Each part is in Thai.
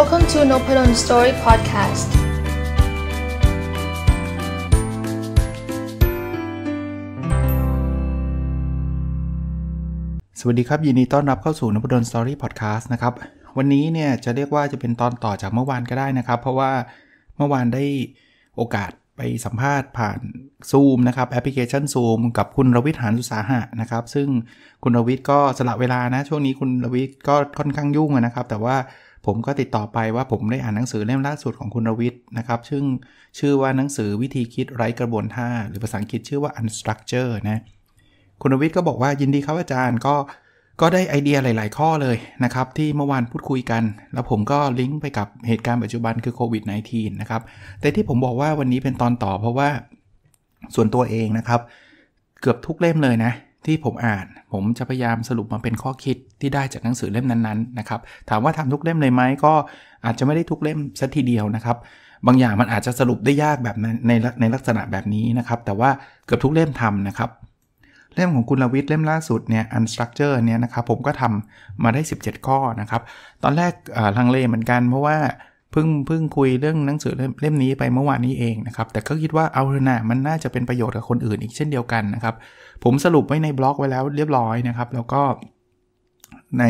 Welcome to n o p ด d o n Story Podcast สวัสดีครับ ยินดีต้อนรับเข้าสู่นพด d สตอรี่พอดแคสต์นะครับ วันนี้เนี่ยจะเรียกว่าจะเป็นตอนต่อจากเมื่อวานก็ได้นะครับ เพราะว่าเมื่อวานได้โอกาสไปสัมภาษณ์ผ่าน Zoom นะครับ แอปพลิเคชัน Zoom กับคุณรวิทย์หานสุสาหะนะครับ ซึ่งคุณรวิทย์ก็สละเวลานะ ช่วงนี้คุณรวิทย์ก็ค่อนข้างยุ่งนะครับ แต่ว่าผมก็ติดต่อไปว่าผมได้อ่านหนังสือเล่มล่าสุดของคุณรวิทย์นะครับ ซึ่งชื่อว่าหนังสือวิธีคิดไร้กระบวนท่า หรือภาษาอังกฤษชื่อว่า unstructure นะ คุณรวิทย์ก็บอกว่ายินดีครับอาจารย์ก็ก็ได้ไอเดียหลาย ๆ ข้อเลยนะครับ ที่เมื่อวานพูดคุยกัน แล้วผมก็ลิงก์ไปกับเหตุการณ์ปัจจุบันคือโควิด -19 นะครับ แต่ที่ผมบอกว่าวันนี้เป็นตอนต่อเพราะว่าส่วนตัวเองนะครับ เกือบทุกเล่มเลยนะที่ผมอ่านผมจะพยายามสรุปมาเป็นข้อคิดที่ได้จากหนังสือเล่มนั้นๆนะครับถามว่าทำทุกเล่มเลยไหมก็อาจจะไม่ได้ทุกเล่มสัทีเดียวนะครับ บางอย่างมันอาจจะสรุปได้ยากแบบในในในลักษณะแบบนี้นะครับ แต่ว่าเกือบทุกเล่มทำนะครับ เล่มของคุณลวิทย์เล่มล่าสุดเนี่ยอันสตรัคเจอร์เนี่ยนะครับผมก็ทำมาได้ 17 ข้อนะครับตอนแรกลังเลเหมือนกัน เพราะว่าเพิ่งเพิ่งคุยเรื่องหนังสือเล่มนี้ไปเมื่อวานนี้เองนะครับ แต่ก็คิดว่าเอาเถอะนะมันน่าจะเป็นประโยชน์กับคนอื่นอีกเช่นเดียวกันนะครับ ผมสรุปไว้ในบล็อกไว้แล้วเรียบร้อยนะครับ แล้วก็ใน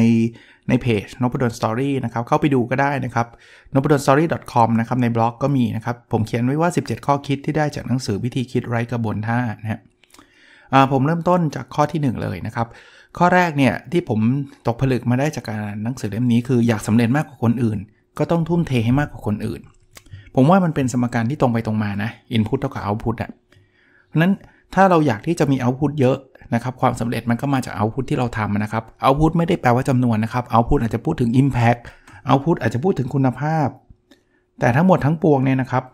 ในเพจน o p ด d สตอรี่นะครับ เข้าไปดูก็ได้นะครับ n o p ด d o n Story com นะครับ ในบล็อกก็มีนะครับ ผมเขียนไว้ว่า 17 ข้อคิดที่ได้จากหนังสือวิธีคิดไร้กระบวนท่านะครับผมเริ่มต้นจากข้อที่1เลยนะครับ ข้อแรกเนี่ยที่ผมตกผลึกมาได้จากการหนังสือเล่มนี้คืออยากสำเร็จมากกว่าคนอื่นก็ต้องทุ่มเทให้มากกว่าคนอื่น ผมว่ามันเป็นสมการที่ตรงไปตรงมานะ Input เท่ากับ Output อ่ะ เพราะนั้นถ้าเราอยากที่จะมี Output เยอะนะครับ ความสำเร็จมันก็มาจาก Output ที่เราทำนะครับ Output ไม่ได้แปลว่าจำนวนนะครับ Output อาจจะพูดถึง Impact Output อาจจะพูดถึงคุณภาพ แต่ทั้งหมดทั้งปวงเนี่ยนะครับ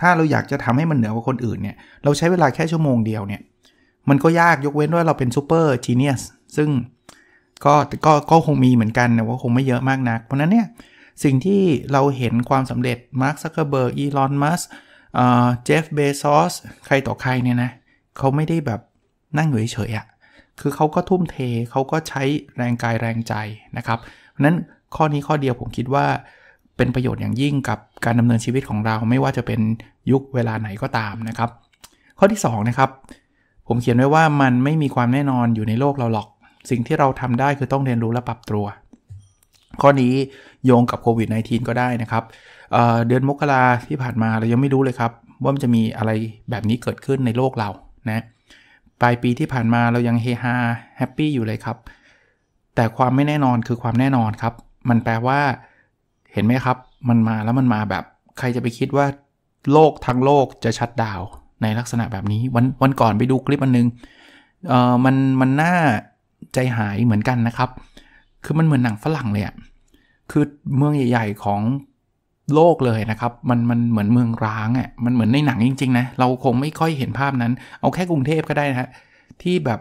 ถ้าเราอยากจะทำให้มันเหนือกว่าคนอื่นเนี่ย เราใช้เวลาแค่ชั่วโมงเดียวเนี่ย มันก็ยาก ยกเว้นว่าเราเป็นซูเปอร์จีเนียส ซึ่งก็ก็ ก็คงมีเหมือนกันนะว่าคงไม่เยอะมากนักเพราะนั้นเนี่ยสิ่งที่เราเห็นความสำเร็จ มาร์คซักเคเบิร์กอีลอนมัสเจฟเบซอสใครต่อใครเนี่ยนะ เขาไม่ได้แบบนั่งยเฉยๆอะ่ะคือเขาก็ทุ่มเท เขาก็ใช้แรงกายแรงใจนะครับ เพราะนั้นข้อนี้ข้อเดียวผมคิดว่า เป็นประโยชน์อย่างยิ่งกับการดำเนินชีวิตของเราไม่ว่าจะเป็นยุคเวลาไหนก็ตามนะครับ ข้อที่2นะครับ ผมเขียนไว้ว่ามันไม่มีความแน่นอนอยู่ในโลกเราหรอก สิ่งที่เราทำได้คือต้องเรียนรู้และปรับตัวข้อนี้โยงกับโควิด -19 ก็ได้นะครับเเดือนมกราที่ผ่านมาเรายังไม่รู้เลยครับ ว่า มันจะมีอะไรแบบนี้เกิดขึ้นในโลกเรานะปลายปีที่ผ่านมาเรายังเฮฮาแฮปปี้อยู่เลยครับ แต่ความไม่แน่นอนคือความแน่นอนครับ มันแปลว่า เห็นไหมครับ มันมาแล้วมันมาแบบใครจะไปคิดว่า โลกทั้งโลกจะชัดดาวในลักษณะแบบนี้ วันวันก่อนไปดูคลิปอันนึงเออมันมันน่าใจหายเหมือนกันนะครับคือมันเหมือนหนังฝรั่งเลยอะคือเมืองใหญ่ ๆ ของโลกเลยนะครับ มันมันเหมือนเมืองร้างอะ่ะ มันเหมือนในหนัง จริง ๆ นะ เราคงไม่ค่อยเห็นภาพนั้น เอาแค่กรุงเทพก็ได้นะฮะ ที่แบบ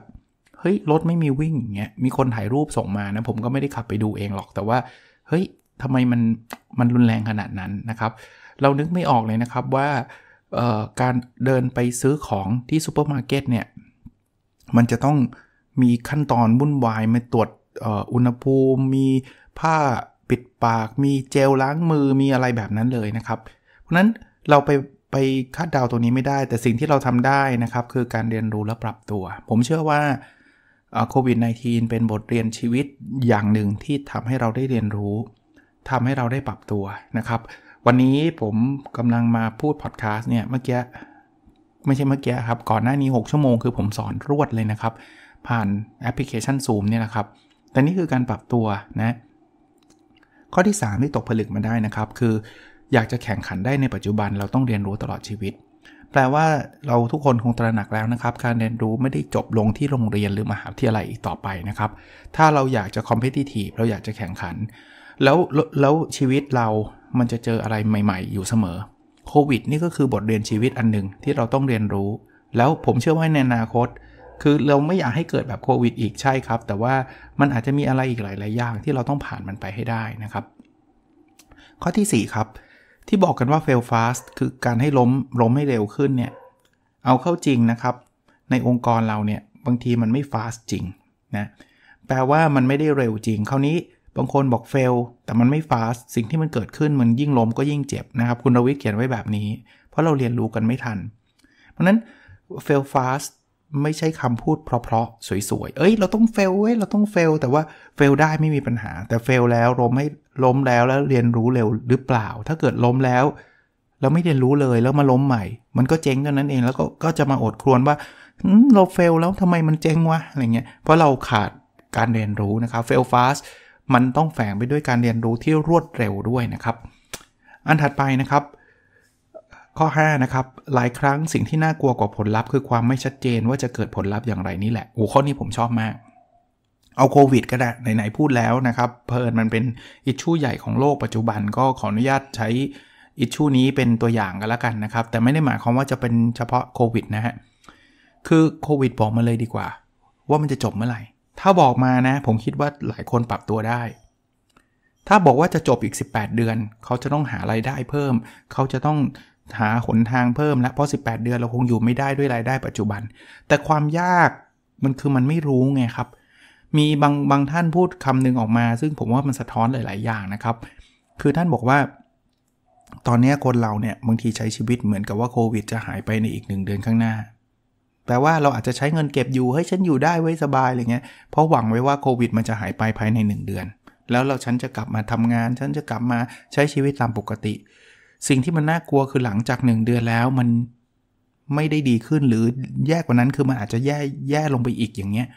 เฮ้ย รถไม่มีวิ่งอย่างเงี้ย มีคนถ่ายรูปส่งมานะ ผมก็ไม่ได้ขับไปดูเองหรอก แต่ว่า เฮ้ยทำไมมันมันรุนแรงขนาดนั้นนะครับ เรานึกไม่ออกเลยนะครับว่าการเดินไปซื้อของที่ซูเปอร์มาร์เก็ตเนี่ย มันจะต้องมีขั้นตอนวุ่นวายมาตรวจอุณหภูมิมีผ้าปิดปาก มีเจลล้างมือมีอะไรแบบนั้นเลยนะครับ เพราะนั้นเราไปไปคาดเดาตัวนี้ไม่ได้ แต่สิ่งที่เราทำได้นะครับ คือการเรียนรู้และปรับตัว ผมเชื่อว่าโควิด -19 เป็นบทเรียนชีวิตอย่างหนึ่งที่ทำให้เราได้เรียนรู้ทำให้เราได้ปรับตัวนะครับ วันนี้ผมกำลังมาพูดพอดแคสต์เนี่ยเมื่อกี้ไม่ใช่เมื่อกี้ครับ ก่อนหน้านี้ 6 ชั่วโมงคือ ผมสอนรวดเลยนะครับ ผ่านแอปพลิเคชัน Zoom เนี่ยนะครับแต่นี่คือการปรับตัวนะข้อที่ 3 ที่ตกผลึกมาได้นะครับ คือ อยากจะแข่งขันได้ในปัจจุบัน เราต้องเรียนรู้ตลอดชีวิต แปลว่าเราทุกคนคงตระหนักแล้วนะครับ การเรียนรู้ไม่ได้จบลงที่โรงเรียนหรือมหาวิทยาลัยอีกต่อไปนะครับ ถ้าเราอยากจะคอมเพติทีฟเราอยากจะแข่งขันแล้วแล้วชีวิตเรามันจะเจออะไรใหม่ ๆ อยู่เสมอโควิด นี่ก็คือบทเรียนชีวิตอันหนึ่งที่เราต้องเรียนรู้ แล้วผมเชื่อว่าในอนาคตคือเราไม่อยากให้เกิดแบบโควิด อีกใช่ครับ แต่ว่ามันอาจจะมีอะไรอีกหลายยอย่าง ที่เราต้องผ่านมันไปให้ได้นะครับ ข้อที่ 4 ครับ ที่บอกกันว่า fail fast คือการให้ ล้ม ล้ม ให้เร็วขึ้นเนี่ยเอาเข้าจริงนะครับ ในองค์กรเราเนี่ยบางทีมันไม่ fast จริงนะแปลว่ามันไม่ได้เร็วจริงคราวนี้บางคนบอก fail แต่มันไม่ fast สิ่งที่มันเกิดขึ้นมันยิ่งล้ม ก็ยิ่งเจ็บนะครับคุณรวิทย์เขียนไว้แบบนี้ เพราะเราเรียนรู้กันไม่ทัน เพราะนั้น fail fast ไม่ใช่คำพูดเพราะๆสวยๆเอ้ยเราต้องเฟลเว้ยเราต้องเฟล แต่ว่าเฟลได้ไม่มีปัญหา แต่เฟลแล้วล้มให้ล้มแล้วแล้วเรียนรู้เร็วหรือเปล่า ถ้าเกิดล้มแล้วเราไม่เรียนรู้เลยแล้วมาล้มใหม่ มันก็เจ๊งกันนั้นเอง แล้วก็ก็จะมาอดครวญว่าเราเฟลแล้วทำไมมันเจ๊งวะอะไรเงี้ยเพราะเราขาดการเรียนรู้นะครับเฟลฟาสมันต้องแฝงไปด้วยการเรียนรู้ที่รวดเร็วด้วยนะครับ อันถัดไปนะครับข้อ 5 นะครับหลายครั้งสิ่งที่น่ากลัวกว่าผลลัพธ์คือความไม่ชัดเจนว่าจะเกิดผลลัพธ์อย่างไรนี่แหละ โอ้ข้อนี้ผมชอบมาก เอาโควิดก็ได้ไหนๆพูดแล้วนะครับเพลินมันเป็นอิชชูใหญ่ของโลกปัจจุบันก็ขออนุญาตใช้อิชชูนี้เป็นตัวอย่างกันแล้วกันนะครับแต่ไม่ได้หมายความว่าจะเป็นเฉพาะโควิดนะฮะคือโควิดบอกมาเลยดีกว่าว่ามันจะจบเมื่อไหร่ ถ้าบอกมานะ ผมคิดว่าหลายคนปรับตัวได้ ถ้าบอกว่าจะจบอีก 18 เดือน เขาจะต้องหาไรายได้เพิ่ม เขาจะต้องหาหนทางเพิ่มและเพราะ18 เดือนเราคงอยู่ไม่ได้ด้วยรายได้ปัจจุบัน แต่ความยากมันคือมันไม่รู้ไงครับ มีบางบางท่านพูดคำหนึ่งออกมา ซึ่งผมว่ามันสะท้อนหลาย ๆอย่างนะครับ คือท่านบอกว่า ตอนนี้คนเราเนี่ยบางทีใช้ชีวิตเหมือนกับว่าโควิด จะหายไปในอีกหนึ่งเดือนข้างหน้า แปลว่าเราอาจจะใช้เงินเก็บอยู่เฮ้ยฉันอยู่ได้ไว้สบายอะไรเงี้ยเพราะหวังไว้ว่าโควิด มันจะหายไปภายใน 1 เดือน แล้วเราฉันจะกลับมาทำงาน ฉันจะกลับมาใช้ชีวิตตามปกติสิ่งที่มันน่ากลัวคือหลังจาก 1 เดือนแล้วมันไม่ได้ดีขึ้นหรือแย่กว่านั้นคือมันอาจจะแย่แย่ลงไปอีกอย่างเงี้ย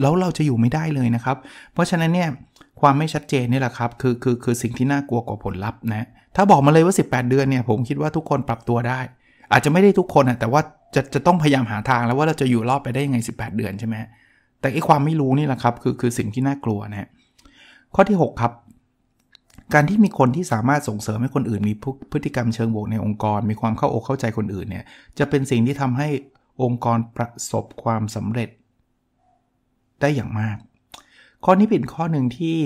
แล้วเราจะอยู่ไม่ได้เลยนะครับ เพราะฉะนั้นเนี่ยความไม่ชัดเจนนี่แหละครับคือคือคือสิ่งที่น่ากลัวกว่าผลลัพธ์นะถ้าบอกมาเลยว่า18 เดือนเนี่ยผมคิดว่าทุกคนปรับตัวได้ อาจจะไม่ได้ทุกคน่ะแต่ว่าจะจะต้องพยายามหาทางแล้วว่าเราจะอยู่รอดไปได้ยังไง 18 เดือนใช่ไหมแต่ไอ้ความไม่รู้นี่แหละครับคือคือ สิ่งที่น่ากลัวนะข้อที่ 6 ครับการที่มีคนที่สามารถส่งเสริมให้คนอื่นมีพฤติกรรมเชิงบวกในองค์กร มีความเข้าอกเข้าใจคนอื่นเนี่ยจะเป็นสิ่งที่ทำให้องค์กรประสบความสำเร็จ ได้อย่างมาก ข้อนี้เป็นข้อหนึ่งที่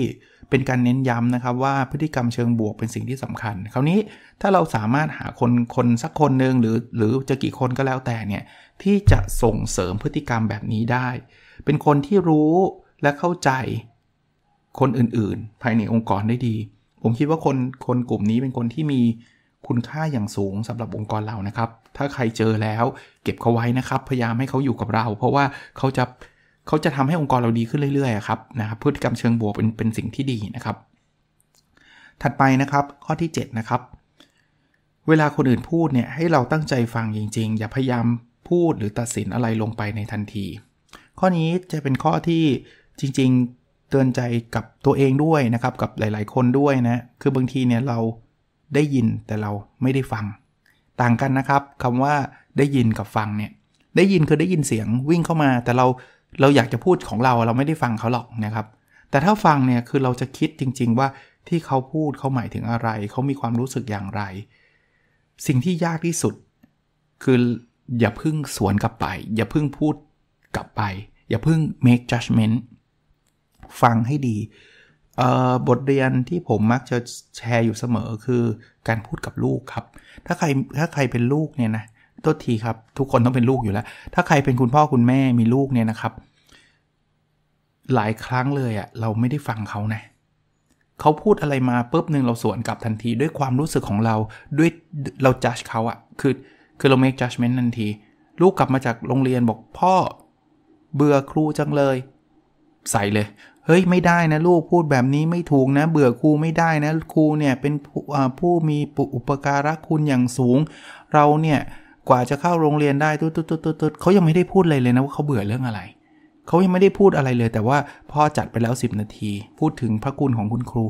เป็นการเน้นย้ำนะครับว่าพฤติกรรมเชิงบวกเป็นสิ่งที่สำคัญคราวนี้ถ้าเราสามารถหาคนคนสักคนหนึ่ง หรือหรือจะกี่คนก็แล้วแต่เนี่ยที่จะส่งเสริมพฤติกรรมแบบนี้ได้ เป็นคนที่รู้และเข้าใจคนอื่นๆ ภายในองค์กรได้ดีผมคิดว่าคนคนกลุ่มนี้เป็นคนที่มีคุณค่าอย่างสูงสำหรับองค์กรเรานะครับ ถ้าใครเจอแล้วเก็บเขาไว้นะครับ พยายามให้เขาอยู่กับเรา เพราะว่าเขาจะ เขาจะทำให้องค์กรเราดีขึ้นเรื่อยๆครับนะครับพฤติกรรมเชิงบวกเป็นเป็นสิ่งที่ดีนะครับ ถัดไปนะครับข้อที่ 7 นะครับ เวลาคนอื่นพูดเนี่ยให้เราตั้งใจฟังจริงๆ อย่าพยายามพูดหรือตัดสินอะไรลงไปในทันที ข้อนี้จะเป็นข้อที่จริง ๆเตือนใจกับตัวเองด้วยนะครับ กับหลาย ๆคนด้วยนะ คือบางทีเนี่ยเราได้ยินแต่เราไม่ได้ฟัง ต่างกันนะครับคำว่าได้ยินกับฟังเนี่ยได้ยินคือได้ยินเสียงวิ่งเข้ามาแต่เราเราอยากจะพูดของเราเราไม่ได้ฟังเขาหรอกนะครับ แต่ถ้าฟังเนี่ยคือเราจะคิดจริงๆ ว่าที่เขาพูดเขาหมายถึงอะไร เขามีความรู้สึกอย่างไร สิ่งที่ยากที่สุดคือ อย่าพึ่งสวนกลับไป อย่าพึ่งพูดกลับไป อย่าพึ่ง make judgment ฟังให้ดี บทเรียนที่ผมมักจะแชร์อยู่เสมอคือการพูดกับลูกครับ ถ้าใครถ้าใครเป็นลูกเนี่ยนะโทษทีครับทุกคนต้องเป็นลูกอยู่แล้ว ถ้าใครเป็นคุณพ่อคุณแม่มีลูกเนี่ยนะครับ หลายครั้งเลยอะเราไม่ได้ฟังเขานะเขาพูดอะไรมาปุ๊บหนึ่งเราสวนกลับทันที ด้วยความรู้สึกของเราด้วยเราจัดเขาอะคือคือเรา make judgment ทันที ลูกกลับมาจากโรงเรียนบอกพ่อเบื่อครูจังเลยใส่เลยเฮ้ย ไม่ได้นะลูกพูดแบบนี้ไม่ถูกนะ เบื่อครูไม่ได้นะครูเนี่ยเป็นผู้มีอุปการะคุณอย่างสูง เราเนี่ยกว่าจะเข้าโรงเรียนได้ตุ๊ดตุ๊ดตุ๊ดตุ๊ดเขายังไม่ได้พูดอะไรเลยนะว่าเขาเบื่อเรื่องอะไรเขายังไม่ได้พูดอะไรเลย แต่ว่าพ่อจัดไปแล้ว 10 นาที พูดถึงพระคุณของคุณครู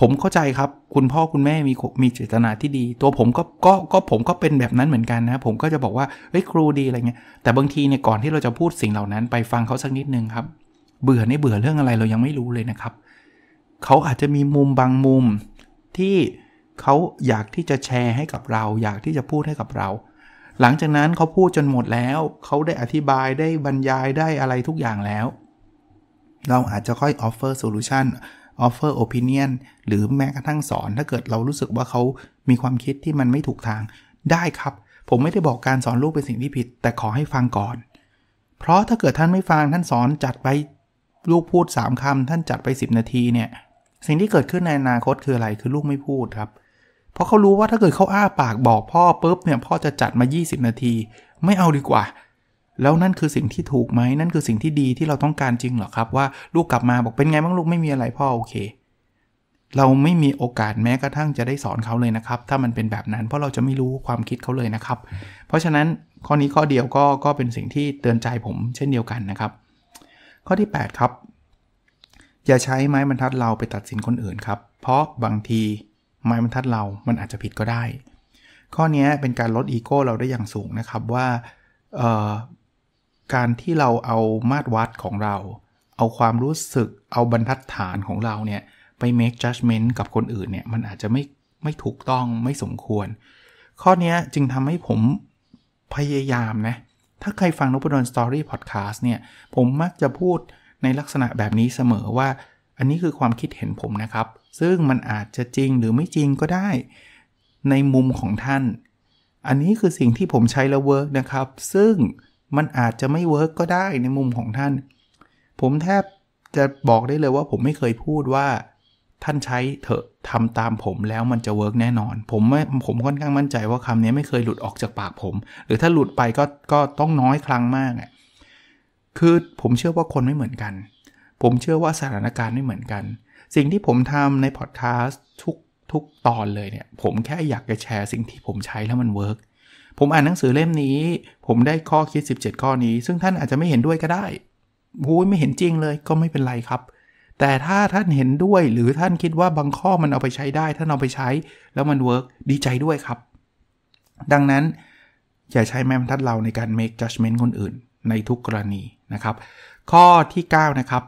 ผมเข้าใจครับคุณพ่อคุณแม่มีมีเจตนาที่ดี ตัวผมก็ก็ก็ผมก็เป็นแบบนั้นเหมือนกันนะผมก็จะบอกว่าเฮ้ยครูดีอะไรเงี้ยแต่บางทีเนี่ยก่อนที่เราจะพูดสิ่งเหล่านั้น ไปฟังเขาสักนิดนึงครับเบื่อในเบื่อเรื่องอะไรเรายังไม่รู้เลยนะครับเขาอาจจะมีมุมบางมุมที่เขาอยากที่จะแชร์ให้กับเรา อยากที่จะพูดให้กับเรา หลังจากนั้นเขาพูดจนหมดแล้วเขาได้อธิบายได้บรรยายได้อะไรทุกอย่างแล้ว เราอาจจะค่อย offer solution offer opinion หรือแม้กระทั่งสอน ถ้าเกิดเรารู้สึกว่าเขามีความคิดที่มันไม่ถูกทางได้ครับ ผมไม่ได้บอกการสอนลูกเป็นสิ่งที่ผิด แต่ขอให้ฟังก่อน เพราะถ้าเกิดท่านไม่ฟังท่านสอนจัดไปลูกพูด 3 คำท่านจัดไป 10 นาทีเนี่ย สิ่งที่เกิดขึ้นในอนาคตคืออะไรคือลูกไม่พูดครับ เพราะเขารู้ว่าถ้าเกิดเขาอ้าปากบอกพ่อปุ๊บเนี่ยพ่อจะจัดมา 20 นาที ไม่เอาดีกว่า แล้วนั่นคือสิ่งที่ถูกไหมนั่นคือสิ่งที่ดีที่เราต้องการจริงเหรอครับว่าลูกกลับมาบอกเป็นไงบ้างลูกไม่มีอะไรพ่อโอเคเราไม่มีโอกาสแม้กระทั่งจะได้สอนเขาเลยนะครับ ถ้ามันเป็นแบบนั้นเพราะเราจะไม่รู้ความคิดเขาเลยนะครับ เพราะฉะนั้นข้อนี้ข้อเดียวก็ก็เป็นสิ่งที่เตือนใจผม เช่นเดียวกันนะครับข้อที่ 8 ครับ อย่าใช้ไม้บรรทัดเราไปตัดสินคนอื่นครับ เพราะบางทีไม้บรรทัดเรามันอาจจะผิดก็ได้ ข้อนี้เป็นการลดอีโก้เราได้อย่างสูงนะครับว่าการที่เราเอามาตรวัดของเรา เอาความรู้สึกเอาบรรทัดฐานของเราเนี่ยไป make judgment กับคนอื่นเนี่ย มันอาจจะไม่ไม่ถูกต้องไม่สมควร ข้อนี้จึงทำให้ผมพยายามนะถ้าใครฟังนพดลสตอรี่พอดแคสต์เนี่ย ผมมักจะพูดในลักษณะแบบนี้เสมอว่า อันนี้คือความคิดเห็นผมนะครับ ซึ่งมันอาจจะจริงหรือไม่จริงก็ได้ ในมุมของท่าน อันนี้คือสิ่งที่ผมใช้แล้วเวิร์กนะครับ ซึ่งมันอาจจะไม่เวิร์กก็ได้ในมุมของท่าน ผมแทบจะบอกได้เลยว่าผมไม่เคยพูดว่าท่านใช้เถอะทำตามผมแล้วมันจะเวิร์กแน่นอน ผมไม่ผมค่อนข้างมั่นใจว่าคำนี้ไม่เคยหลุดออกจากปากผม หรือถ้าหลุดไปก็ก็ต้องน้อยครั้งมากอ่ะคือผมเชื่อว่าคนไม่เหมือนกัน ผมเชื่อว่าสถานการณ์ไม่เหมือนกัน สิ่งที่ผมทำในพอดแคสต์ทุกทุกตอนเลยเนี่ย ผมแค่อยากจะแชร์สิ่งที่ผมใช้แล้วมันเวิร์กผมอ่านหนังสือเล่มนี้ ผมได้ข้อคิด 17 ข้อนี้ ซึ่งท่านอาจจะไม่เห็นด้วยก็ได้โอ้ยไม่เห็นจริงเลย ก็ไม่เป็นไรครับแต่ถ้าท่านเห็นด้วยหรือท่านคิดว่าบางข้อมันเอาไปใช้ได้ท่านเอาไปใช้แล้วมันเวิร์กดีใจด้วยครับ ดังนั้น อย่าใช้แม่มทัดเราในการ make judgment คนอื่น ในทุกกรณีนะครับ ข้อที่ 9 นะครับ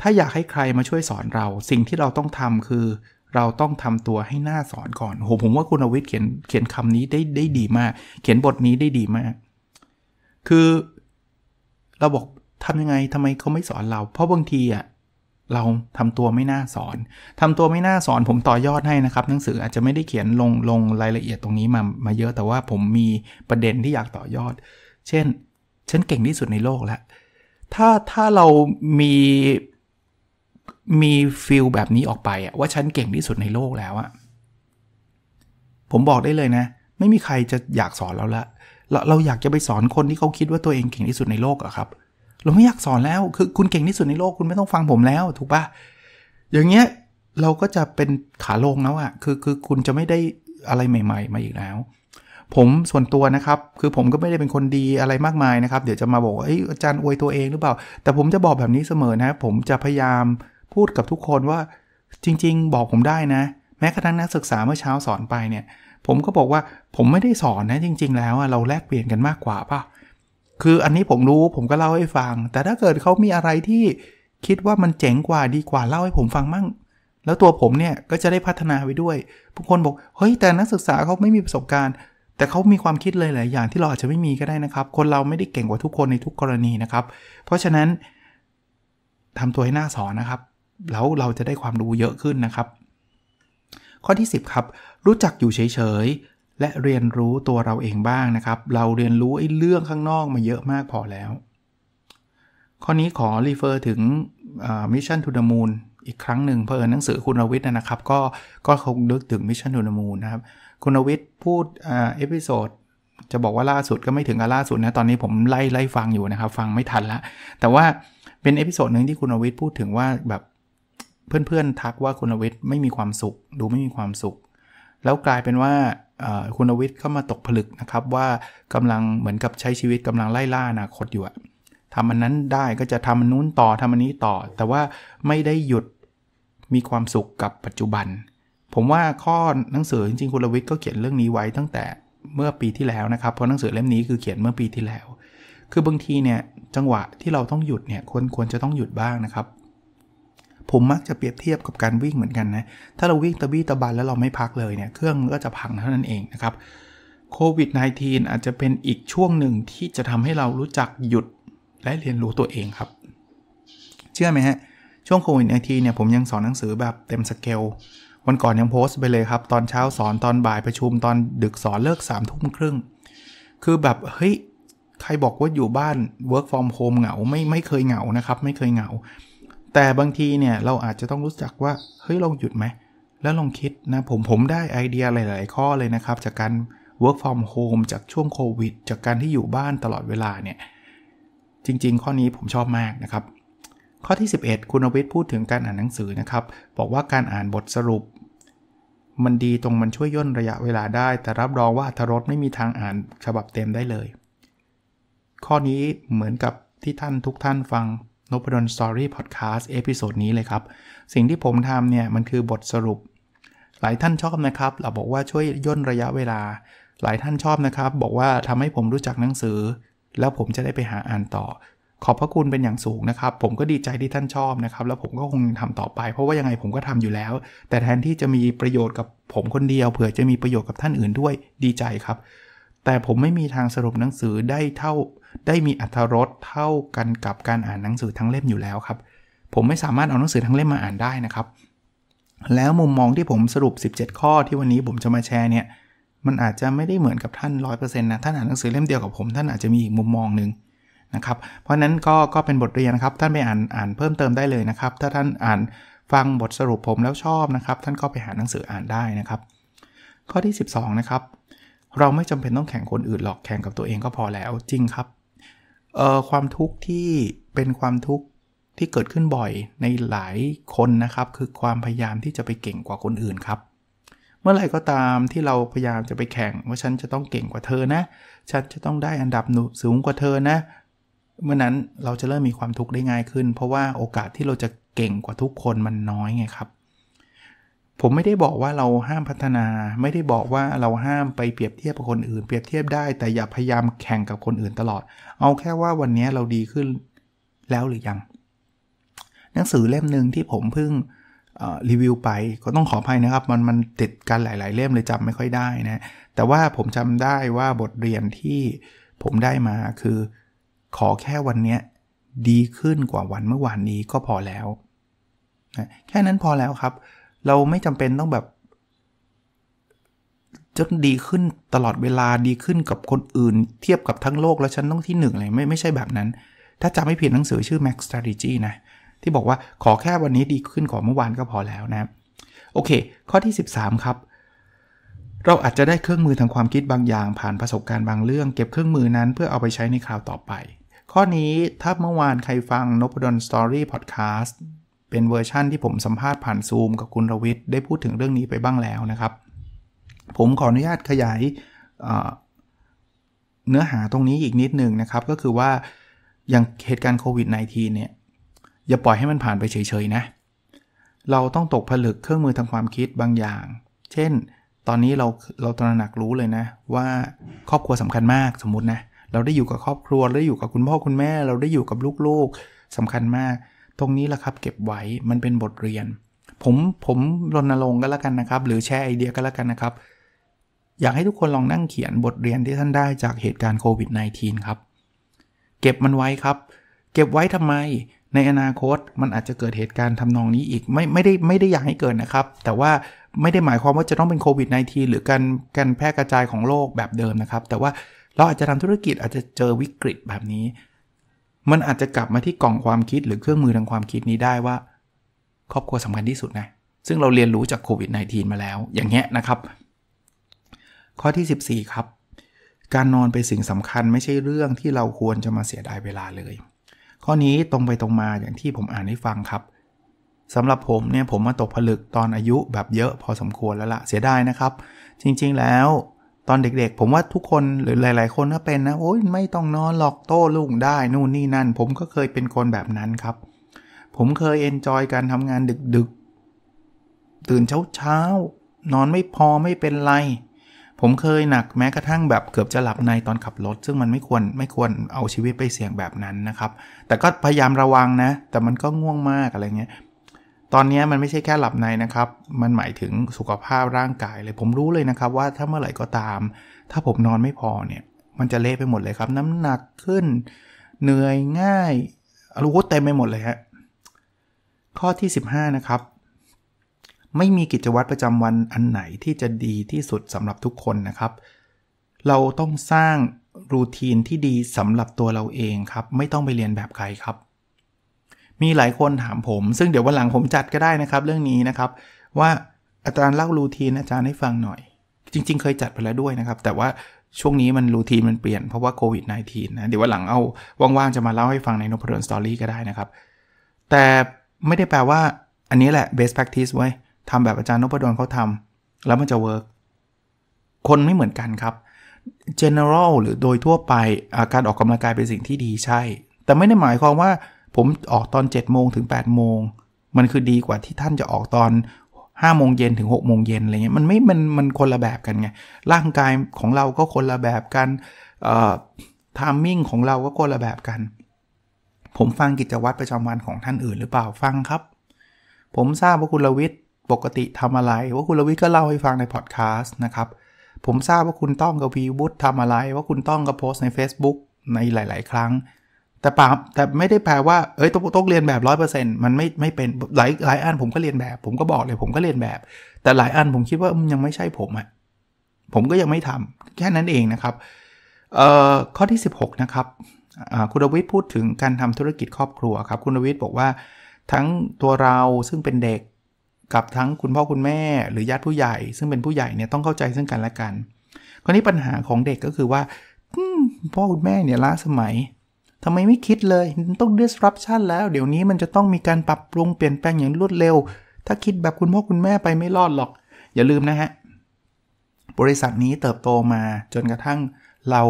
ถ้าอยากให้ใครมาช่วยสอนเรา สิ่งที่เราต้องทำคือเราต้องทำตัวให้หน้าสอนก่อนโหผมว่าคุณอวิทย์เขียนเขียนคำนี้ได้ได้ดีมากเขียนบทนี้ได้ดีมาก คือเราบอกทำยังไงทำไมเขาไม่สอนเราเพราะบางทีอะ่ะเราทำตัวไม่น่าสอน ทำตัวไม่น่าสอนผมต่อยอดให้นะครับ หนังสืออาจจะไม่ได้เขียนลงลงรายละเอียดตรงนี้มามาเยอะแต่ว่าผมมีประเด็นที่อยากต่อยอด เช่นฉันเก่งที่สุดในโลกแล้ว ถ้าถ้าเรามีมีฟิลแบบนี้ออกไปอะว่าฉันเก่งที่สุดในโลกแล้วอะผมบอกได้เลยนะ ไม่มีใครจะอยากสอนเราละเราเราอยากจะไปสอนคนที่เขาคิดว่าตัวเองเก่งที่สุดในโลกอะครับเเราไม่อยากสอนแล้ว คือคุณเก่งที่สุดในโลก คุณไม่ต้องฟังผมแล้ว ถูกปะอย่างเงี้ย เราก็จะเป็นขาลงแล้วอะคือคือคุณจะไม่ได้อะไรใหม่ ๆ มาอีกแล้ว ผมส่วนตัวนะครับ คือผมก็ไม่ได้เป็นคนดีอะไรมากมายนะครับ เดี๋ยวจะมาบอกว่าอาจารย์อวยตัวเองหรือเปล่า แต่ผมจะบอกแบบนี้เสมอนะ ผมจะพยายามพูดกับทุกคนว่าจริง ๆ บอกผมได้นะ แม้กระทั่งนักศึกษาเมื่อเช้าสอนไปเนี่ย ผมก็บอกว่าผมไม่ได้สอนนะ จริง ๆ แล้วเราแลกเปลี่ยนกันมากกว่าป่ะคืออันนี้ผมรู้ผมก็เล่าให้ฟัง แต่ถ้าเกิดเขามีอะไรที่คิดว่ามัน เจ๋งกว่าดีกว่าเล่าให้ผมฟังมั่ง แล้วตัวผมเนี่ย ก็จะได้พัฒนาไปด้วยบางคนบอกเฮ้ยแต่นักศึกษาเขาไม่มีประสบการณ์ แต่เขามีความคิดเลยหลายอย่าง ที่เราอาจจะไม่มีก็ได้นะครับ คนเราไม่ได้เก่งกว่าทุกคนในทุกกรณีนะครับ เพราะฉะนั้น ทำตัวให้หน่าสอนนะครับแล้วเราจะได้ความรู้เยอะขึ้นนะครับ ข้อที่ 10ครับรู้จักอยู่เฉยและเรียนรู้ตัวเราเองบ้างนะครับ เราเรียนรู้ไอ้เรื่องข้างนอกมาเยอะมากพอแล้ว ข้อนี้ขอรีเฟอร์ถึงมิชชั่นทูดมูนอีกครั้งหนึ่งเพอิหนังสือคุณรวิทย์นะครับ ก็ก็คงนึกถึงมิชชั่นทูดมูนนะครับคุณรวิทย์พูดเอพิโซดจะบอกว่าล่าสุดก็ไม่ถึงกับล่าสุดนะตอนนี้ผมไล่ไล่ฟังอยู่นะครับ ฟังไม่ทันละแต่ว่าเป็นเอพิโซดหนึ่งที่คุณวิทย์พูดถึงว่าแบบเพื่อนๆทักว่าคุณวิทย์ไม่มีความสุข ดูไม่มีความสุข แล้วกลายเป็นว่าคุณวิทย์เข้ามาตกผลึกนะครับว่ากำลังเหมือนกับใช้ชีวิตกำลังไล่ล่าอนาคตอยู่อะทำอันนั้นได้ก็จะทำอันนู้นต่อทำอันนี้ต่อ แต่ว่าไม่ได้หยุดมีความสุขกับปัจจุบัน ผมว่าข้อหนังสือจริงๆคุณวิทย์ก็เขียนเรื่องนี้ไว้ ตั้งแต่เมื่อปีที่แล้วนะครับเพราะหนังสือเล่มนี้คือเขียนเมื่อปีที่แล้ว คือบางทีเนี่ยจังหวะที่เราต้องหยุดเนี่ยควรควรจะต้องหยุดบ้างนะครับผมมักจะเปรียบเทียบกับการวิ่งเหมือนกันนะ ถ้าเราวิ่งตะบี้ตะบันแล้วเราไม่พักเลยเนี่ย เครื่องมันก็จะพังเท่านั้นเองนะครับ โควิด -19 อาจจะเป็นอีกช่วงหนึ่งที่จะทำให้เรารู้จักหยุดและเรียนรู้ตัวเองครับ เชื่อไหมฮะ ช่วงโควิด -19 เนี่ยผมยังสอนหนังสือแบบเต็มสเกล วันก่อนยังโพสต์ไปเลยครับ ตอนเช้าสอน ตอนบ่ายประชุม ตอนดึกสอนเลิก3ามทุ่มครึ่ง คือแบบเฮ้ย ใครบอกว่าอยู่บ้าน work from home เหงาไม่ไม่เคยเหงานะครับไม่เคยเหงาแต่บางทีเนี่ย เราอาจจะต้องรู้จักว่า เฮ้ยลองหยุดไหมแล้วลองคิดนะผมผมได้ไอเดียหลายๆข้อเลยนะครับ จากการ work from home จากช่วงโควิด จากการที่อยู่บ้านตลอดเวลาเนี่ย จริงๆข้อนี้ผมชอบมากนะครับ ข้อที่ 11 คุณอวิทย์พูดถึงการอ่านหนังสือนะครับ บอกว่าการอ่านบทสรุป มันดีตรงมันช่วยย่นระยะเวลาได้ แต่รับรองว่าอรรถรสไม่มีทางอ่านฉบับเต็มได้เลย ข้อนี้เหมือนกับที่ท่านทุกท่านฟังนพดลสตอรี่พอดแคสต์ เอพิโซดนี้เลยครับ สิ่งที่ผมทำเนี่ยมันคือบทสรุป หลายท่านชอบนะครับ เราบอกว่าช่วยย่น ระยะเวลา หลายท่านชอบนะครับ บอกว่า ทำ ให้ผมรู้จักหนังสือ แล้วผมจะได้ไปหาอ่านต่อ ขอบพระคุณ เป็นอย่างสูงนะครับ ผมก็ดีใจที่ท่านชอบนะครับแล้วผมก็ คงทำต่อไป เพราะว่ายังไงผมก็ทำอยู่แล้ว แต่แทนที่จะมีประโยชน์กับผมคนเดียวเผื่อจะมีประโยชน์กับท่านอื่นด้วยดีใจครับแต่ผมไม่มีทางสรุปหนังสือได้เท่า ได้มีอัธรสเท่ากันกับการอ่านหนังสือทั้งเล่มอยู่แล้วครับ ผมไม่สามารถเอาหนังสือทั้งเล่มมาอ่านได้นะครับ แล้วมุมมองที่ผมสรุป 17 ข้อที่วันนี้ผมจะมาแชร์เนี่ย มันอาจจะไม่ได้เหมือนกับท่าน 100%นะท่านอ่านหนังสือเล่มเดียวกับผมท่านอาจจะมีอีกมุมมองหนึ่งนะครับ เพราะนั้นก็ก็เป็นบทเรียนครับท่านไปอ่านอ่านเพิ่มเติมได้เลยนะครับ ถ้าท่านอ่านฟังบทสรุปผมแล้วชอบนะครับ ท่านก็ไปหาหนังสืออ่านได้นะครับ ข้อที่ 12 นะครับเราไม่จำเป็นต้องแข่งคนอื่นหรอกแข่งกับตัวเองก็พอแล้ว จริงครับเอ่อความทุกข์ที่เป็นความทุกข์ที่เกิดขึ้นบ่อยในหลายคนนะครับ คือความพยายามที่จะไปเก่งกว่าคนอื่นครับ เมื่อไหร่ก็ตามที่เราพยายามจะไปแข่ง ว่าฉันจะต้องเก่งกว่าเธอนะ ฉันจะต้องได้อันดับสูงกว่าเธอนะ เมื่อนั้นเราจะเริ่มมีความทุกข์ได้ง่ายขึ้น เพราะว่าโอกาสที่เราจะเก่งกว่าทุกคนมันน้อยไงครับผมไม่ได้บอกว่าเราห้ามพัฒนา ไม่ได้บอกว่าเราห้ามไปเปรียบเทียบกับคนอื่น เปรียบเทียบได้ แต่อย่าพยายามแข่งกับคนอื่นตลอด เอาแค่ว่าวันนี้เราดีขึ้นแล้วหรือยัง หนังสือเล่มหนึ่งที่ผมเพิ่งรีวิวไปก็ต้องขออภัยนะครับมันมันติดกันหลายๆเล่มเลยจำไม่ค่อยได้นะ แต่ว่าผมจำได้ว่าบทเรียนที่ผมได้มาคือ ขอแค่วันนี้ดีขึ้นกว่าวันเมื่อวานนี้ก็พอแล้วนะแค่นั้นพอแล้วครับเราไม่จำเป็นต้องแบบจะดีขึ้นตลอดเวลาดีขึ้นกับคนอื่นเทียบกับทั้งโลก แล้วฉันต้องที่หนึ่งเลยไม่ไม่ใช่แบบนั้น ถ้าจำไม่ผิดหนังสือชื่อ Max Strategy นะ ที่บอกว่าขอแค่วันนี้ดีขึ้นของเมื่อวานก็พอแล้วนะโอเค ข้อที่ 13 ครับ เราอาจจะได้เครื่องมือทางความคิดบางอย่าง ผ่านประสบการณ์บางเรื่อง เก็บเครื่องมือนั้น เพื่อเอาไปใช้ในคราวต่อไป ข้อนี้ถ้าเมื่อวานใครฟังนพดลสตอรี่พอดแคสตเป็นเวอร์ชั่นที่ผมสัมภาษณ์ผ่านซูมกับคุณรวิทย์ได้พูดถึงเรื่องนี้ไปบ้างแล้วนะครับ ผมขออนุญาตขยายเนื้อหาตรงนี้อีกนิดหนึ่งนะครับ ก็คือว่าอย่างเหตุการณ์โควิด -19 เนี่ยอย่าปล่อยให้มันผ่านไปเฉยๆนะ เราต้องตกผลึกเครื่องมือทางความคิดบางอย่าง เช่นตอนนี้เราเราตระหนักรู้เลยนะ ว่าครอบครัวสำคัญมากสมมตินะเราได้อยู่กับครอบครัวได้อยู่กับคุณพ่อคุณแม่ เราได้อยู่กับลูกๆสำคัญมากตรงนี้แหละครับเก็บไว้มันเป็นบทเรียน ผมผมรณรงค์ก็แล้วกันนะครับ หรือแชร์ไอเดียก็แล้วกันนะครับอยากให้ทุกคนลองนั่งเขียนบทเรียนที่ท่านได้จากเหตุการณ์โควิด -19 ครับเก็บมันไว้ครับ เก็บไว้ทำไมในอนาคตมันอาจจะเกิดเหตุการณ์ทำนองนี้อีกไม่ไม่ได้ไม่ได้อยากให้เกิดนะครับ แต่ว่าไม่ได้หมายความว่าจะต้องเป็นโควิด -19 หรือการการแพร่กระจายของโรคแบบเดิมนะครับ แต่ว่าเราอาจจะทำธุรกิจอาจจะเจอวิกฤตแบบนี้มันอาจจะกลับมาที่กล่องความคิดหรือเครื่องมือทางความคิดนี้ได้ว่า ครอบครัวสำคัญที่สุดนะ ซึ่งเราเรียนรู้จากโควิด -19 มาแล้ว อย่างเงี้ยนะครับ ข้อที่ 14 ครับ การนอนเป็นสิ่งสำคัญ ไม่ใช่เรื่องที่เราควรจะมาเสียดายเวลาเลย ข้อนี้ตรงไปตรงมาอย่างที่ผมอ่านให้ฟังครับสำหรับผมเนี่ยผมมาตกผลึกตอนอายุแบบเยอะพอสมควรแล้วละ่ะเสียดายนะครับ จริงๆแล้วตอนเด็กๆ ผมว่าทุกคนหรือหลาย ๆ คนก็เป็นนะ โอ้ย ไม่ต้องนอนหลอกโต้ลุงได้ นู่นนี่นั่น ผมก็เคยเป็นคนแบบนั้นครับ ผมเคยเอนจอยการทำงานดึก ๆ ตื่นเช้าๆ นอนไม่พอไม่เป็นไร ผมเคยหนักแม้กระทั่งแบบเกือบจะหลับในตอนขับรถ ซึ่งมันไม่ควรไม่ควรเอาชีวิตไปเสี่ยงแบบนั้นนะครับ แต่ก็พยายามระวังนะ แต่มันก็ง่วงมากอะไรเงี้ยตอนนี้มันไม่ใช่แค่หลับในนะครับ มันหมายถึงสุขภาพร่างกายเลย ผมรู้เลยนะครับ ว่าถ้าเมื่อไหร่ก็ตาม ถ้าผมนอนไม่พอเนี่ย มันจะเละไปหมดเลยครับ น้ำหนักขึ้น เหนื่อยง่ายรู้ว่าเต็มไปหมดเลยฮะ ข้อที่ 15 นะครับ ไม่มีกิจวัตรประจำวันอันไหนที่จะดีที่สุดสำหรับทุกคนนะครับ เราต้องสร้างรูทีนที่ดีสำหรับตัวเราเองครับ ไม่ต้องไปเรียนแบบใครครับมีหลายคนถามผม ซึ่งเดี๋ยววันหลังผมจัดก็ได้นะครับ เรื่องนี้นะครับ ว่าอาจารย์เล่ารูทีนอาจารย์ให้ฟังหน่อย จริง ๆ เคยจัดไปแล้วด้วยนะครับ แต่ว่าช่วงนี้มันรูทีนมันเปลี่ยนเพราะว่าโควิด -19 นะเดี๋ยววันหลังเอาว่างๆจะมาเล่าให้ฟังในนพดลสตอรี่ก็ได้นะครับ แต่ไม่ได้แปลว่า อันนี้แหละ best practice ไว้ทำแบบอาจารย์นพดลเขาทำแล้วมันจะเวิร์กคนไม่เหมือนกันครับ general หรือโดยทั่วไปอาการออกกำลังกายเป็นสิ่งที่ดีใช่ แต่ไม่ได้หมายความว่าผมออกตอน7จ็ดโมงถึง8ปดโมง มันคือดีกว่าที่ท่านจะออกตอนห้าโมงเย็นถึง6กโมงเย็นอะไรเงี้ย มันไม่ มัน มันคนละแบบกันไง ร่างกายของเราก็คนละแบบกันเอ่อทามมิ่งของเราก็คนละแบบกัน ผมฟังกิจวัตรประจำวันของท่านอื่นหรือเปล่า ฟังครับ ผมทราบว่าคุณลวิทย์ปกติทำอะไร ว่าคุณลวิทย์ก็เล่าให้ฟังในพอดแคสต์นะครับ ผมทราบว่าคุณต้องกับวีวุฒิทำอะไร ว่าคุณต้องกับโพสใน Facebook ในหลาย ๆ ครั้งแต่ป่าแต่ไม่ได้แปลว่า เอ้ยต้องต้องเรียนแบบร้อยเปอร์เซนต์มันไม่ ไม่เป็น หลาย หลายอันผมก็เรียนแบบ ผมก็บอกเลย ผมก็เรียนแบบ แต่หลายอันผมคิดว่ามันยังไม่ใช่ผมอะผมก็ยังไม่ทำแค่นั้นเองนะครับ เอ่อข้อที่ 16 นะครับคุณวิทย์พูดถึงการทำธุรกิจครอบครัวครับ คุณวิทย์บอกว่า ทั้งตัวเราซึ่งเป็นเด็ก กับทั้งคุณพ่อคุณแม่ หรือญาติผู้ใหญ่ ซึ่งเป็นผู้ใหญ่เนี่ยต้องเข้าใจซึ่งกันและกันคราวนี้ปัญหาของเด็กก็คือว่า พ่อคุณแม่เนี่ยล้าสมัยทำไมไม่คิดเลยต้อง disruption แล้ว เดี๋ยวนี้มันจะต้องมีการปรับปรุงเปลี่ยนแปลงอย่างรวดเร็ว ถ้าคิดแบบคุณพ่อคุณแม่ไปไม่รอดหรอก อย่าลืมนะฮะ บริษัทนี้เติบโตมาจนกระทั่งเรา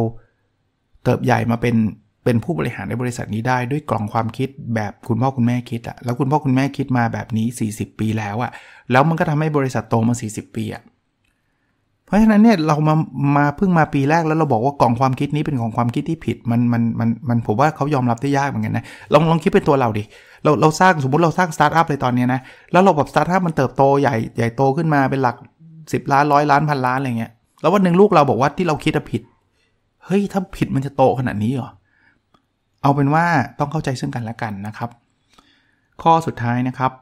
เติบใหญ่มาเป็นเป็นผู้บริหารในบริษัทนี้ได้ด้วยกล่องความคิดแบบคุณพ่อคุณแม่คิดอะแล้วคุณพ่อคุณแม่คิดมาแบบนี้ 40 ปีแล้วอะแล้วมันก็ทำให้บริษัทโตมา 40 ปีอะเพราะฉะนั้นเนี่ยเรามามาเพิ่งมาปีแรกแล้วเราบอกว่ากล่องความคิดนี้เป็นของความคิดที่ผิดมันมันมันมันผมว่าเขายอมรับได้ยากเหมือนกันนะลองลองคิดเป็นตัวเราดิเราเราสร้างสมมติเราสร้างสตาร์ทอัพเลยตอนนี้นะแล้วเราแบบสตาร์ทอัพมันเติบโตใหญ่ใหญ่โตขึ้นมาเป็นหลัก 10 ล้านร้อยล้านพันล้านอะไรเงี้ย แล้ววันหนึ่งลูกเราบอกว่าที่เราคิดผิดเฮ้ยถ้าผิดมันจะโตขนาดนี้เหรอเอาเป็นว่าต้องเข้าใจซึ่งกันและกันนะครับ ข้อสุดท้ายนะครับ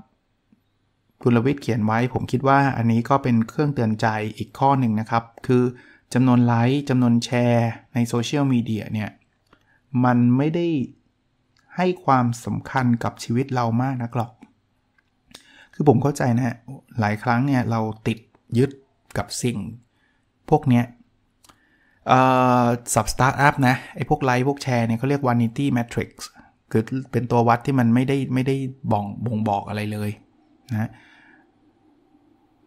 คุณลวิทย์เขียนไว้ผมคิดว่าอันนี้ก็เป็นเครื่องเตือนใจอีกข้อหนึ่งนะครับ คือจำนวนไลค์จำนวนแชร์ ในโซเชียลมีเดียเนี่ย มันไม่ได้ให้ความสำคัญกับชีวิตเรามากนักหรอก คือผมเข้าใจนะฮะหลายครั้งเนี่ย เราติดยึดกับสิ่ง พวกเนี้ยสับสตาร์ทอัพนะ ไอ้พวกไลค์ พวกแชร์เนี่ยเขาเรียก vanity matrix คือเป็นตัววัดที่มันไม่ได้ไม่ได้บ่งบ่งบอกอะไรเลยนะ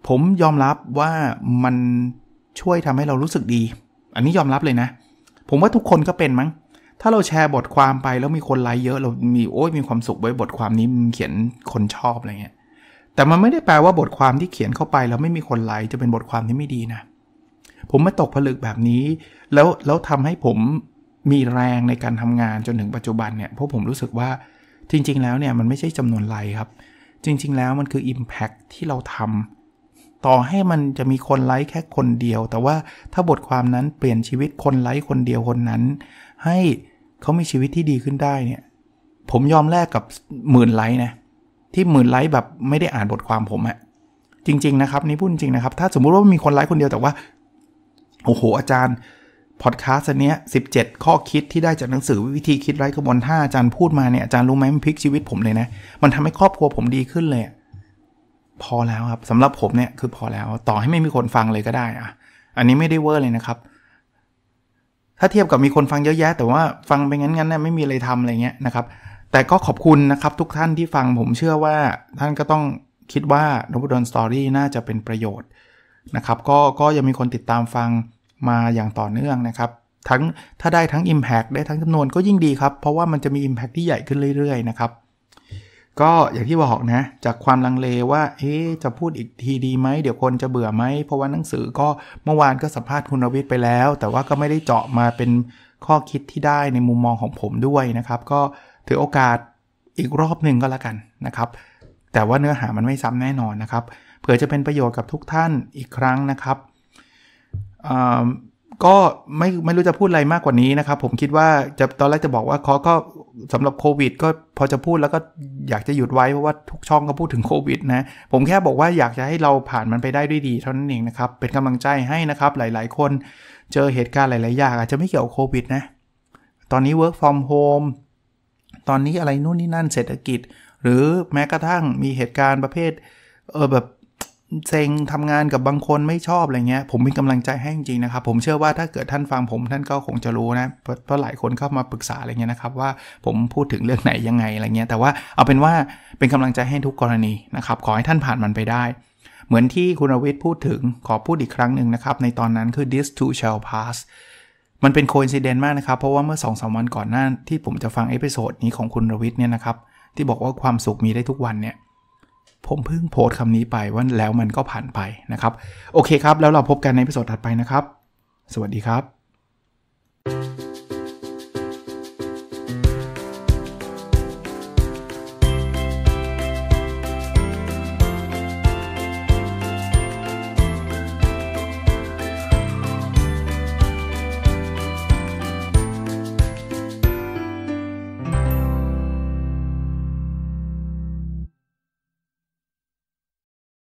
ผม ยอมรับว่ามันช่วยทำให้เรารู้สึกดี อันนี้ยอมรับเลยนะ ผมว่าทุกคนก็เป็นมั้ง ถ้าเราแชร์บทความไปแล้วมีคนไลค์เยอะ เรา มีโอ้ยมีความสุขไว้บทความนี้เขียนคนชอบอะไรเงี้ย แต่มันไม่ได้แปลว่าบทความที่เขียนเข้าไป แล้วไม่มีคนไลค์จะเป็นบทความที่ไม่ดีนะ ผมมาตกผลึกแบบนี้ แล้วแล้วทำให้ผมมีแรงในการทำงานจนถึง ปัจจุบันเนี่ยเพราะผมรู้สึกว่าจริง ๆ แล้วเนี่ยมันไม่ใช่จำนวนไลค์ครับ จริง ๆ แล้วมันคือ Impact ที่เราทำต่อให้มันจะมีคนไลค์แค่คนเดียว แต่ว่าถ้าบทความนั้นเปลี่ยนชีวิตคนไลค์คนเดียวคนนั้น ให้เขามีชีวิตที่ดีขึ้นได้เนี่ยผมยอมแลกกับหมื่นไลค์นะที่หมื่นไลค์แบบไม่ได้อ่านบทความผมอะจริงๆนะครับนี่พูดจริงนะครับ ถ้าสมมุติว่ามีคนไลค์คนเดียวแต่ว่าโอ้โหอาจารย์พอดแคสต์เนี้ยสิข้อคิดที่ได้จากหนังสือวิธีคิดไร้ขบวนท่าอาจารย์พูดมาเนี่ยอาจารย์รู้ไหมมันพลิกชีวิตผมเลยนะมันทำให้ครอบครัวผมดีขึ้นเลยพอแล้วครับสำหรับผมเนี่ย คือพอแล้วต่อให้ไม่มีคนฟังเลยก็ได้อะอันนี้ไม่ได้เวอร์เลยนะครับ ถ้าเทียบกับมีคนฟังเยอะแยะ แต่ว่าฟังไปงั้นงั้นเนี่ยไม่มีอะไรทำอะไรเงี้ยนะครับแต่ก็ขอบคุณนะครับ ทุกท่านที่ฟังผมเชื่อว่า ท่านก็ต้องคิดว่านบุดอนสตอรี่น่าจะเป็นประโยชน์นะครับก็ก็ยังมีคนติดตามฟังมาอย่างต่อเนื่องนะครับ ทั้งถ้าได้ทั้ง Impact ได้ทั้งจำนวนก็ยิ่งดีครับเพราะว่ามันจะมี Impact ที่ใหญ่ขึ้นเรื่อยๆนะครับก็อย่างที่บอกนะจากความลังเลว่าเอ๊จะพูดอีกทีดีไหมเดี๋ยวคนจะเบื่อไหมเพราะว่าหนังสือก็เมื่อวานก็สัมภาษณ์คุณรวิทย์ไปแล้ว แต่ว่าก็ไม่ได้เจาะมาเป็นข้อคิดที่ได้ในมุมมองของผมด้วยนะครับ ก็ถือโอกาสอีกรอบหนึ่งก็แล้วกันนะครับ แต่ว่าเนื้อหามันไม่ซ้ำแน่นอนนะครับเผื่อจะเป็นประโยชน์กับทุกท่านอีกครั้งนะครับก็ไม่ไม่รู้จะพูดอะไรมากกว่านี้นะครับ ผมคิดว่าจะตอนแรกจะบอกว่าเขาก็สำหรับโควิดก็พอจะพูดแล้วก็ อยากจะหยุดไว้เพราะว่าทุกช่องก็พูดถึงโควิดนะผมแค่บอกว่าอยากจะให้เราผ่านมันไปได้ด้วยดีเท่านั้นเองนะครับเป็นกำลังใจให้นะครับหลายๆ คนเจอเหตุการณ์หลายๆอย่างอาจจะไม่เกี่ยวโควิดนะตอนนี้ work from home ตอนนี้อะไรนู่นนี่นั่น เศรษฐกิจ หรือแม้กระทั่งมีเหตุการณ์ประเภทเออแบบเซ็งทำงานกับบางคนไม่ชอบอะไรเงี้ยผมเป็นกำลังใจให้จริงๆนะครับ ผมเชื่อว่าถ้าเกิดท่านฟังผมท่านก็คงจะรู้นะเพราะหลายคนเข้ามาปรึกษาอะไรเงี้ยนะครับว่าผมพูดถึงเรื่องไหนยังไงอะไรเงี้ยแต่ว่าเอาเป็นว่าเป็นกำลังใจให้ทุกกรณีนะครับขอให้ท่านผ่านมันไปได้ เหมือนที่คุณวิทย์พูดถึงขอพูดอีกครั้งหนึ่งนะครับในตอนนั้นคือ this too shall pass มันเป็นโคอินซิเดนต์มากนะครับ เพราะว่าเมื่อ2อสวันก่อนหน้าที่ผมจะฟังเอพิโซดนี้ของคุณรวิทย์เนี่ยนะครับที่บอกว่าความสุขมีได้ทุกวันเนี่ยผมเพิ่งโพสต์คำนี้ไปว่าแล้วมันก็ผ่านไปนะครับ โอเคครับ แล้วเราพบกันในพิโซดถัดไปนะครับ สวัสดีครับ